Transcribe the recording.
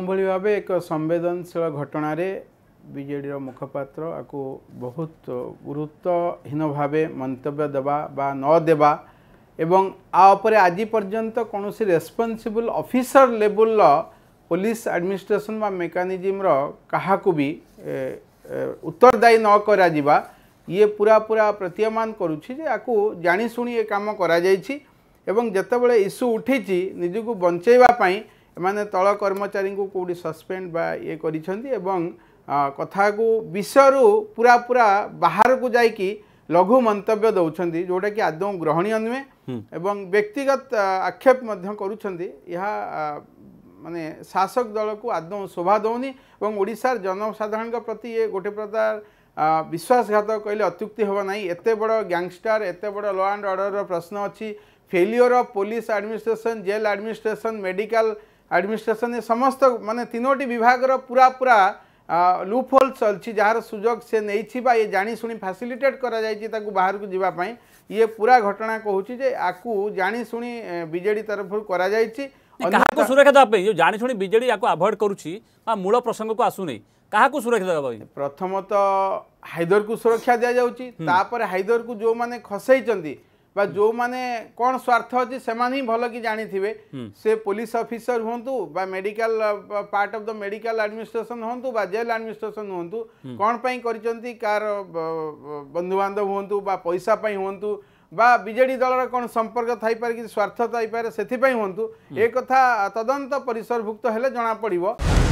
ଭଳି ଭାବେ ଏକ ସମ୍ବେଦନଶୀଳ ଘଟଣାରେ ବିଜେଡ଼ିର ମୁଖପାତ୍ର ଆକୁ ବହୁତ ଗୁରୁତ୍ୱହୀନ ଭାବେ ମନ୍ତବ୍ୟ ଦେବା ବା ନ ଦେବା ଏବଂ ଆ ଉପରେ ଆଜି ପର୍ଯ୍ୟନ୍ତ କୌଣସି ରେସ୍ପନ୍ସିବୁଲ ଅଫିସର ଲେବୁଲର ପୋଲିସ ଆଡ଼ମିନିଷ୍ଟ୍ରେସନ ବା ମେକାନିଜିମର କାହାକୁ ବି ଉତ୍ତରଦାୟୀ ନ କରାଯିବା ଇଏ ପୁରା ପୁରା ପ୍ରତୀୟମାନ କରୁଛି ଯେ ଆକୁ ଜାଣିଶୁଣି ଏ କାମ କରାଯାଇଛି ଏବଂ ଯେତେବେଳେ ଇସ୍ୟୁ ଉଠିଛି ନିଜକୁ ବଞ୍ଚାଇବା ପାଇଁ ଏମାନେ ତଳ କର୍ମଚାରୀଙ୍କୁ କେଉଁଠି ସସ୍ପେଣ୍ଡ ବା ଇଏ କରିଛନ୍ତି ଏବଂ କଥାକୁ ବିଷୟରୁ ପୁରା ପୁରା ବାହାରକୁ ଯାଇକି ଲଘୁ ମନ୍ତବ୍ୟ ଦେଉଛନ୍ତି ଯେଉଁଟାକି ଆଦୌ ଗ୍ରହଣୀୟ ନୁହେଁ ଏବଂ ବ୍ୟକ୍ତିଗତ ଆକ୍ଷେପ ମଧ୍ୟ କରୁଛନ୍ତି ଏହା ମାନେ ଶାସକ ଦଳକୁ ଆଦୌ ଶୋଭା ଦେଉନି ଏବଂ ଓଡ଼ିଶାର ଜନସାଧାରଣଙ୍କ ପ୍ରତି ଇଏ ଗୋଟେ ପ୍ରକାର ବିଶ୍ୱାସଘାତ କହିଲେ ଅତ୍ୟୁକ୍ତି ହେବ ନାହିଁ ଏତେ ବଡ଼ ଗ୍ୟାଙ୍ଗଷ୍ଟର ଏତେ ବଡ଼ ଲ ଆଣ୍ଡ ଅର୍ଡ଼ରର ପ୍ରଶ୍ନ ଅଛି failure of police administration jail administration medical administration ଏ ସମସ୍ତ ମାନେ ତିନୋଟି ବିଭାଗର ପୁରା ପୁରା ଲୁପ୍ ହୋଲ୍ ଚାଲିଛି ଯାହାର ସୁଯୋଗ ସେ ନେଇଛି ବା ଇଏ ଜାଣିଶୁଣି ଫ୍ୟାସିଲିଟେଟ୍ କରାଯାଇଛି ତାକୁ ବାହାରକୁ ଯିବା ପାଇଁ ଇଏ ପୁରା ଘଟଣା କହୁଛି ଯେ ଆକୁ ଜାଣିଶୁଣି ବିଜେଡି ତରଫରୁ କରାଯାଇଛି କାହାକୁ ସୁରକ୍ଷା ଦେବା ପାଇଁ ଯେଉଁ ଜାଣିଶୁଣି ବିଜେଡି ଆକୁ ଆଭଏଡ୍ କରୁଛି ବା ମୂଳ ପ୍ରସଙ୍ଗକୁ ଆସୁନି କାହାକୁ ସୁରକ୍ଷା ଦେବା ପାଇଁ ପ୍ରଥମତଃ ହାଇଦରକୁ ସୁରକ୍ଷା ଦିଆଯାଉଛି ତାପରେ ହାଇଦରକୁ ଯେଉଁମାନେ ଖସେଇଛନ୍ତି ବା ଯେଉଁମାନେ କ'ଣ ସ୍ୱାର୍ଥ ଅଛି ସେମାନେ ହିଁ ଭଲ କି ଜାଣିଥିବେ ସେ ପୋଲିସ ଅଫିସର ହୁଅନ୍ତୁ ବା medical part of the medical administration ହୁଅନ୍ତୁ ବା ଜେଲ ଆଡମିନିଷ୍ଟ୍ରେସନ ହୁଅନ୍ତୁ କ'ଣ ପାଇଁ କରିଛନ୍ତି କାହାର ବନ୍ଧୁବାନ୍ଧବ ହୁଅନ୍ତୁ ବା ପଇସା ପାଇଁ ହୁଅନ୍ତୁ বা বিজেডি দলর কোণ সম্পর্ক থাইপারে কিছু স্বার্থ থাইপারে সেপাই হুম এ কথা তদন্ত পরিসরভুক্ত হলে জনা পড়ব